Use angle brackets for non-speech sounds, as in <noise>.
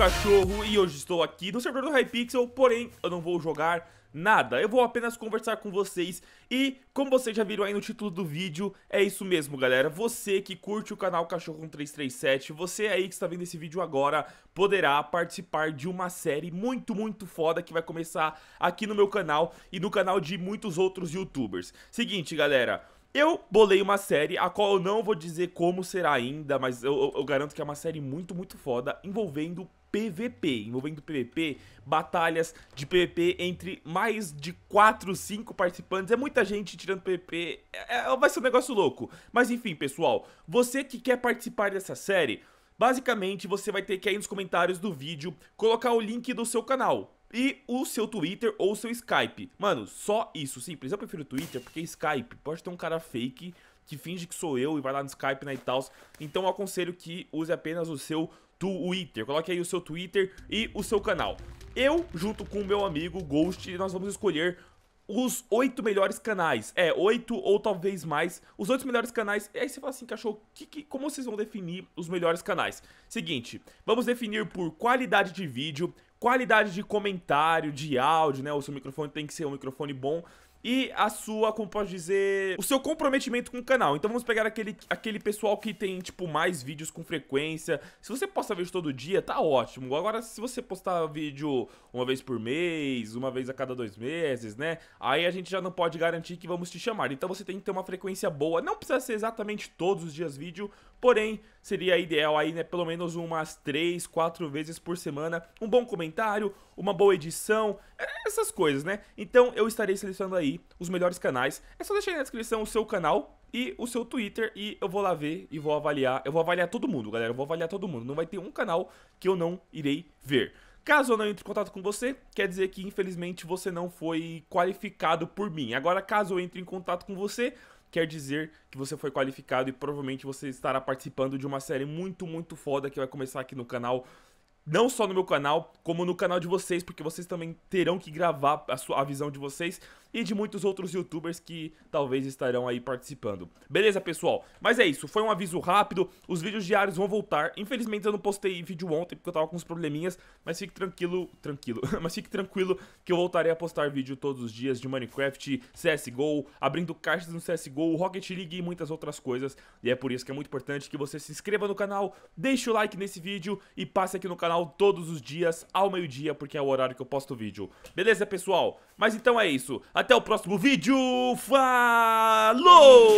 cachorro e hoje estou aqui no servidor do Hypixel, porém eu não vou jogar nada, eu vou apenas conversar com vocês e como vocês já viram aí no título do vídeo, é isso mesmo galera, você que curte o canal Cachorro 337, você aí que está vendo esse vídeo agora, poderá participar de uma série muito, muito foda que vai começar aqui no meu canal e no canal de muitos outros youtubers. Seguinte galera, eu bolei uma série, a qual eu não vou dizer como será ainda, mas eu, eu, garanto que é uma série muito, muito foda, envolvendo PVP, envolvendo PVP, batalhas de PVP entre mais de 4, 5 participantes. É muita gente tirando PVP, é, é, é, vai ser um negócio louco. Mas enfim, pessoal, você que quer participar dessa série, basicamente você vai ter que aí nos comentários do vídeo colocar o link do seu canal. E o seu Twitter ou o seu Skype. Mano, só isso, simples. Eu prefiro Twitter porque Skype pode ter um cara fake que finge que sou eu e vai lá no Skype né, e tal. Então eu aconselho que use apenas o seu Twitter. Coloque aí o seu Twitter e o seu canal. Eu, junto com o meu amigo Ghost, nós vamos escolher os oito melhores canais. É, oito ou talvez mais. Os oito melhores canais. E aí você fala assim, cachorro, que, que, como vocês vão definir os melhores canais? Seguinte, vamos definir por qualidade de vídeo, qualidade de comentário, de áudio, né? O seu microfone tem que ser um microfone bom e a sua, como pode dizer, o seu comprometimento com o canal. Então vamos pegar aquele, aquele pessoal que tem, tipo, mais vídeos com frequência. Se você posta vídeo todo dia, tá ótimo. Agora, se você postar vídeo uma vez por mês, uma vez a cada dois meses, né? Aí a gente já não pode garantir que vamos te chamar. Então você tem que ter uma frequência boa. Não precisa ser exatamente todos os dias vídeo, porém, seria ideal aí, né? Pelo menos umas três, quatro vezes por semana. Um bom comentário, uma boa edição. É essas coisas, né? Então eu estarei selecionando aí os melhores canais. É só deixar aí na descrição o seu canal e o seu Twitter e eu vou lá ver e vou avaliar. Eu vou avaliar todo mundo, galera. Eu vou avaliar todo mundo. Não vai ter um canal que eu não irei ver. Caso eu não entre em contato com você, quer dizer que infelizmente você não foi qualificado por mim. Agora, caso eu entre em contato com você, quer dizer que você foi qualificado e provavelmente você estará participando de uma série muito, muito foda que vai começar aqui no canal não só no meu canal, como no canal de vocês, porque vocês também terão que gravar a, sua, a visão de vocês e de muitos outros youtubers que talvez estarão aí participando. Beleza, pessoal? Mas é isso, foi um aviso rápido, os vídeos diários vão voltar. Infelizmente eu não postei vídeo ontem porque eu tava com uns probleminhas, mas fique tranquilo, tranquilo, <laughs> mas fique tranquilo que eu voltarei a postar vídeo todos os dias de Minecraft, CSGO, abrindo caixas no CSGO, Rocket League e muitas outras coisas. E é por isso que é muito importante que você se inscreva no canal, deixe o like nesse vídeo e passe aqui no canal canal todos os dias ao meio-dia, porque é o horário que eu posto o vídeo. Beleza, pessoal? Mas então é isso. Até o próximo vídeo. Falou!